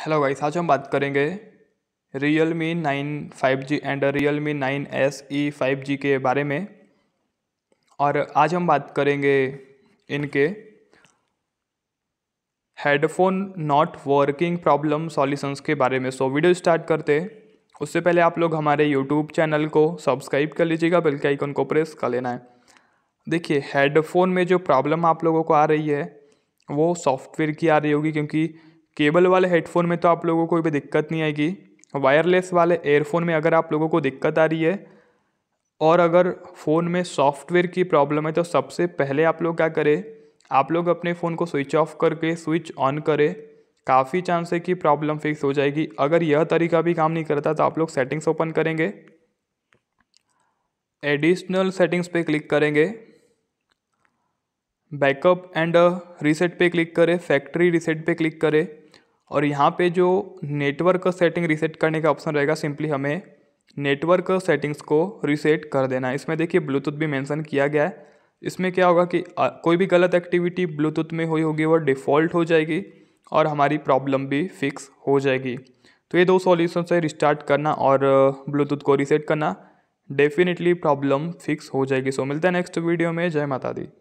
hello guys आज हम बात करेंगे Realme nine five G and Realme nine S E five G के बारे में और आज हम बात करेंगे इनके headphone not working problem solutions के बारे में सो so, वीडियो स्टार्ट करते उससे पहले आप लोग हमारे यूट्यूब चैनल को सब्सक्राइब कर लीजिएगा बेल के आइकन को प्रेस कर लेना है देखिए हेडफोन में जो प्रॉब्लम आप लोगों को आ रही है वो सॉफ्टवेयर की आ रही होगी क्योंकि केबल वाले हेडफोन में तो आप लोगों को कोई भी दिक्कत नहीं आएगी वायरलेस वाले एयरफोन में अगर आप लोगों को दिक्कत आ रही है और अगर फ़ोन में सॉफ्टवेयर की प्रॉब्लम है तो सबसे पहले आप लोग क्या करें आप लोग अपने फ़ोन को स्विच ऑफ करके स्विच ऑन करें काफ़ी चांस है कि प्रॉब्लम फिक्स हो जाएगी अगर यह तरीका भी काम नहीं करता तो आप लोग सेटिंग्स ओपन करेंगे एडिशनल सेटिंग्स पे क्लिक करेंगे बैकअप एंड रीसेट पे क्लिक करें फैक्ट्री रीसेट पे क्लिक करें और यहाँ पे जो नेटवर्क सेटिंग रीसेट करने का ऑप्शन रहेगा सिंपली हमें नेटवर्क सेटिंग्स को रीसेट कर देना है इसमें देखिए ब्लूटूथ भी मेंशन किया गया है इसमें क्या होगा कि कोई भी गलत एक्टिविटी ब्लूटूथ में हुई होगी वो डिफ़ॉल्ट हो जाएगी और हमारी प्रॉब्लम भी फिक्स हो जाएगी तो ये दो सॉल्यूशन से रिस्टार्ट करना और ब्लूटूथ को रीसेट करना डेफिनेटली प्रॉब्लम फिक्स हो जाएगी सो मिलता है नेक्स्ट वीडियो में जय माता दी